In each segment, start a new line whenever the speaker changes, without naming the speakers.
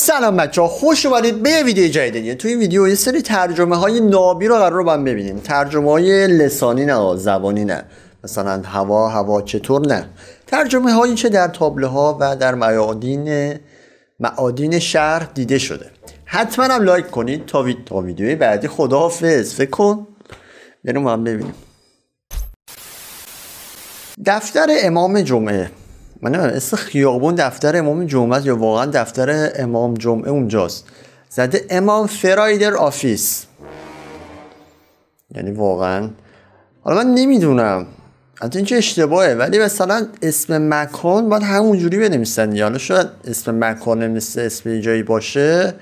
سلام بچه ها خوش اومدید به یه ویدیو جدید دیگه توی این ویدیو یه سری ترجمه های نابی رو قرار رو ببینیم ترجمه های لسانی نه زبانی نه مثلا هوا هوا چطور نه ترجمه هایی چه در تابله ها و در معادین معادین شهر دیده شده حتما هم لایک کنید تا, وید... تا ویدیوی بعدی خداحافظ فکر کن بریم هم ببینیم دفتر امام جمعه من نمیدونم اسم خیابون دفتر امام جمعه یا واقعا دفتر امام جمعه اونجاست زده امام فرایدر آفیس یعنی واقعا حالا من نمیدونم از این اشتباهه ولی مثلا اسم مکان باید همونجوری بنویسن یا حالا شاید اسم مکان مثل اسم جایی باشه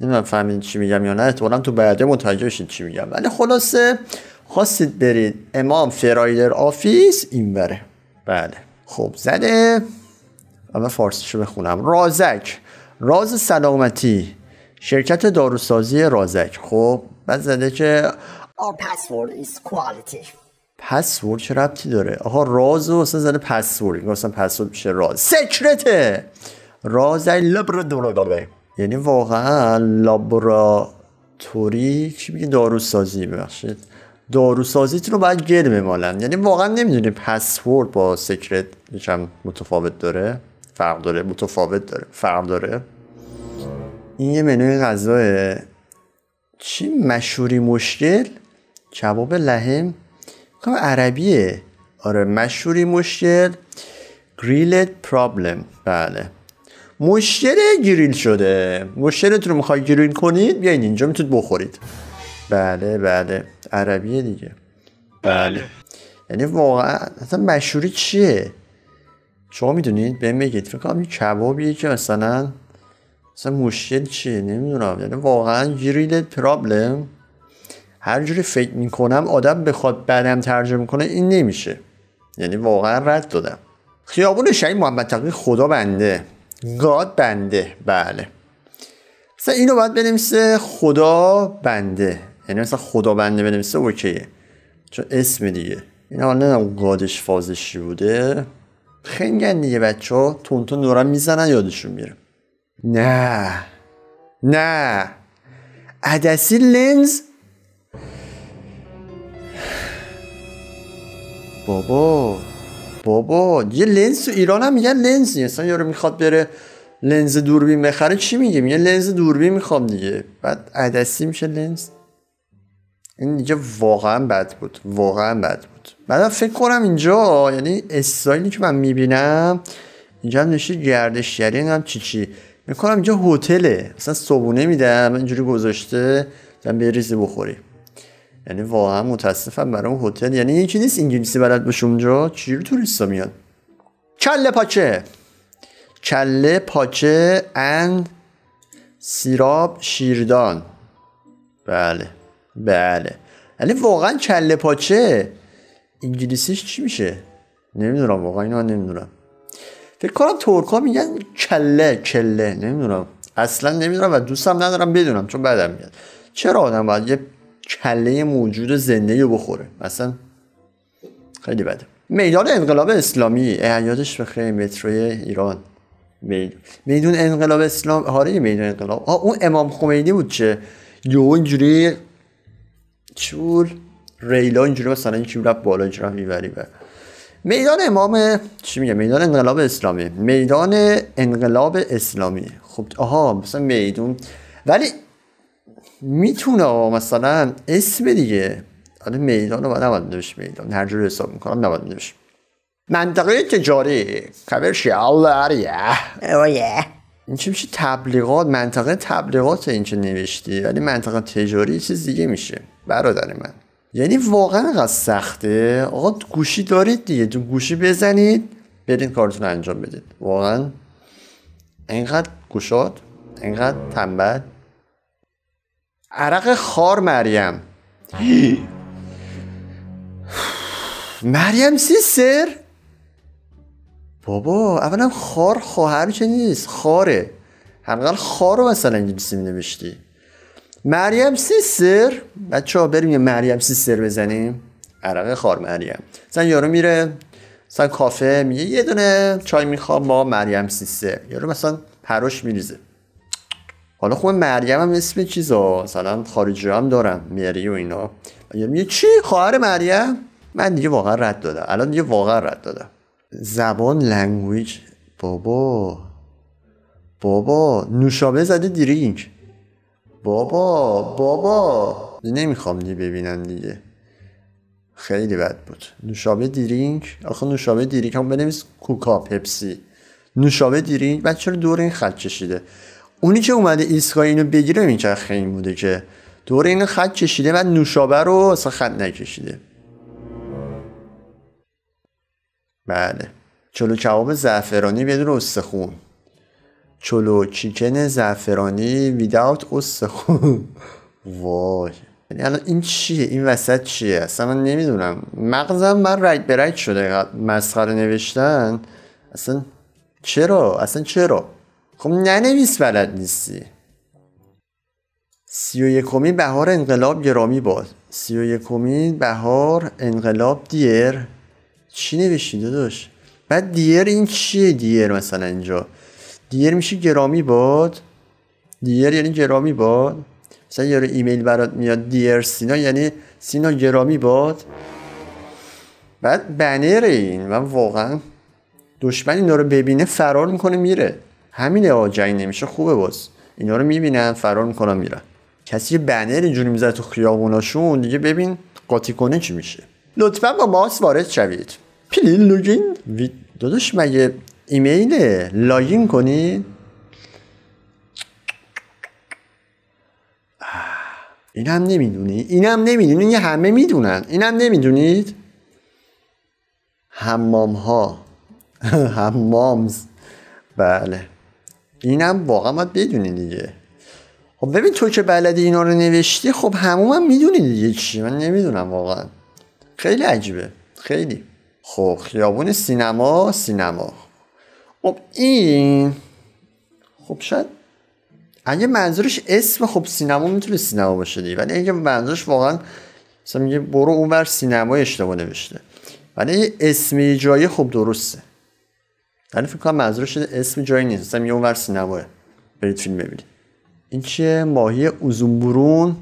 نمیدونم فهمید چی میگم یا نه احتمالا تو بعده متوجه بشید چی میگم ولی خلاصه خواستید برید امام فرایدر آفیس این بره بله خب زده اما فارسیشو بخونم رازک راز سلامتی شرکت داروسازی رازک خب بعد زده که Our password is quality پسورد چه ربطی داره آها راز و اصلا زده پسورد اصلا پسورد میشه راز سکرته راز داره یعنی واقعا لابراتوری چی میگه داروسازی ببخشید داروسازیتون رو باید گل بمالن یعنی واقعا نمیدونی پسورد با سیکرت یکم متفاوت داره فرق داره متفاوت داره فرق داره این یه منوی غذاه چی مشوری مشکل کباب لحم کم خب عربیه آره مشوری مشکل گریلت پرابلم بله مشکل گریل شده مشکلتون رو میخواید گریل کنید بیاین اینجا میتونید بخورید بله بله عربیه دیگه بله یعنی واقعا اصلا مشهوری چیه شما میدونید به میگید فکر کنم کبابیه که مثلا مثلا مشکل چیه نمیدونم یعنی واقعا گریل پرابلم هر جوری فکر میکنم آدم بخواد بعدم ترجمه کنه این نمیشه یعنی واقعا رد دادم خیابون شهید محمد تقی خدا بنده گاد بنده بله مثلا اینو باید بنویسه خدا بنده یعنی مثلا خدا بنده بنویسه اوکیه چون اسم دیگه این حالا نه گادش فازشی بوده خیلی دیگه بچه ها تونتون دورم میزنن یادشون میره نه نه عدسی لنز بابا بابا یه لنز تو ایران هم میگن لنز نیست یه یارو میخواد بره لنز دوربین بخره چی میگه میگه لنز دوربین میخوام دیگه بعد عدسی میشه لنز این دیگه واقعا بد بود واقعا بد بود بعدم فکر کنم اینجا یعنی استایلی که من میبینم اینجا هم نشه گردشگری هم چی چی میکنم اینجا هتله مثلا صبونه میدم اینجوری گذاشته دارم به ریزی بخوری یعنی واقعا متاسفم برای اون هتل یعنی یکی نیست انگلیسی بلد باشه اونجا چجوری توریستا میاد کله پاچه کله پاچه ان سیراب شیردان بله بله یعنی واقعا کله پاچه انگلیسیش چی میشه نمیدونم واقعا اینو نمیدونم فکر کنم ترکا میگن کله کله نمیدونم اصلا نمیدونم و دوستم ندارم بدونم چون بدم میاد چرا آدم باید یه کله موجود زنده رو بخوره اصلا خیلی بده میدان انقلاب اسلامی احیاتش خیلی متروی ایران میدون انقلاب اسلام هاره میدون انقلاب آه اون امام خمینی بود چه یه اونجوری. چول ریلا اینجوری مثلا اینجوری رفت بالا اینجوری میبری و میدان امام چی میگه میدان انقلاب اسلامی میدان انقلاب اسلامی خب آها مثلا میدون ولی میتونه مثلا اسم دیگه آره میدان رو نباید نوش میدان هر جور حساب میکنم نباید نوش منطقه تجاری اوه یه این چی میشه تبلیغات منطقه تبلیغات این نوشتی ولی منطقه تجاری چیز دیگه میشه برادر من یعنی واقعا قد سخته آقا گوشی دارید دیگه تو گوشی بزنید برین کارتون انجام بدید واقعا اینقدر گوشات اینقدر تنبل عرق خار مریم مریم سی سر بابا اولا خار خواهر که نیست خاره حداقل خار رو مثلا انگلیسی می نوشتی مریم سیستر بچه ها بریم یه مریم سیستر بزنیم عرق خار مریم مثلا یارو میره مثلا کافه میگه یه دونه چای میخوام با مریم سیستر یارو مثلا پروش میریزه حالا خب مریم هم اسم چیزا مثلا خارجی هم دارم میری و اینا میگه چی خواهر مریم من دیگه واقعا رد دادم الان دیگه واقعا رد دادم زبان لنگویج بابا بابا نوشابه زده درینک بابا بابا نمیخوام دیگه ببینم دیگه خیلی بد بود نوشابه درینک آخه نوشابه دیرینک هم بنویس کوکا پپسی نوشابه درینک بعد چرا دور این خط کشیده اونی که اومده ایستگاه اینو بگیره میچرخه خیلی بوده که دور این خط کشیده و نوشابه رو اصلا خط نکشیده بله چلو کباب زعفرانی بدون استخون چلو چیکن زعفرانی ویداوت استخون وای یعنی الان این چیه این وسط چیه اصلا من نمیدونم مغزم من رگ به رگ شده مسخره نوشتن اصلا چرا اصلا چرا خب ننویس بلد نیستی سی و یکمی بهار انقلاب گرامی باد سی و بهار انقلاب دیر چی نوشتی داداش بعد دیر این چیه دیر مثلا اینجا دیر میشه گرامی باد دیر یعنی گرامی باد مثلا یارو ایمیل برات میاد دیر سینا یعنی سینا گرامی باد بعد بنر این من واقعا دشمن اینا رو ببینه فرار میکنه میره همین آجنگ نمیشه خوبه باز اینا رو میبینن فرار میکنن میرن کسی بنر اینجوری میزد تو خیابوناشون دیگه ببین قاطی کنه چی میشه لطفا با ماست وارد شوید پلیلوگین لوگین داداش مگه ایمیله لاگین کنی این هم نمیدونی اینم هم نمیدونی این همه میدونن این هم نمیدونید حمام ها حمامز بله اینم واقعا باید بدونی دیگه خب ببین تو که بلدی اینا رو نوشتی خب همون هم میدونی دیگه چی من نمیدونم واقعا خیلی عجیبه خیلی خب خیابون سینما سینما خب این خب شاید اگه منظورش اسم خب سینما میتونه سینما باشه دیگه ولی اگه منظورش واقعا مثلا میگه برو اونور سینما اشتباه نوشته ولی اسم جایی خب درسته ولی فکر کنم منظورش اسم جایی نیست مثلا میگه اونور سینماه برید فیلم ببینید این چیه ماهی اوزون برون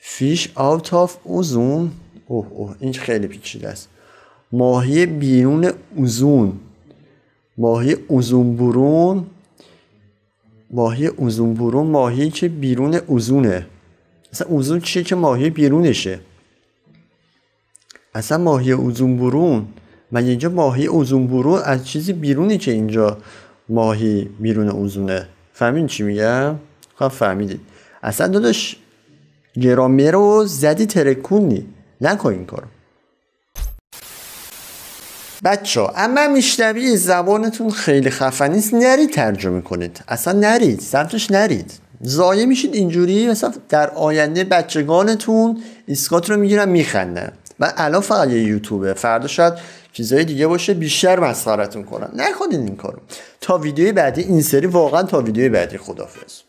فیش آوت آف اوزون اوه این خیلی پیچیده است ماهی بیرون اوزون ماهی اوزون برون ماهی اوزون برون ماهی که بیرون اوزونه اصلا اوزون چیه که ماهی بیرونشه اصلا ماهی اوزون برون من اینجا ماهی اوزون برون از چیزی بیرونی که اینجا ماهی بیرون اوزونه فهمین چی میگم؟ خب فهمیدید اصلا داداش گرامه رو زدی ترکونی نکن این کارو بچه ها اما میشنوی زبانتون خیلی خفه نیست نرید ترجمه کنید اصلا نرید سمتش نرید زایه میشید اینجوری مثلا در آینده بچگانتون اسکات رو میگیرن میخندن و الان فقط یه یوتیوبه فردا شاید چیزهای دیگه باشه بیشتر مسخرتون کنن نکنید این کارو تا ویدیوی بعدی این سری واقعا تا ویدیوی بعدی خدافظ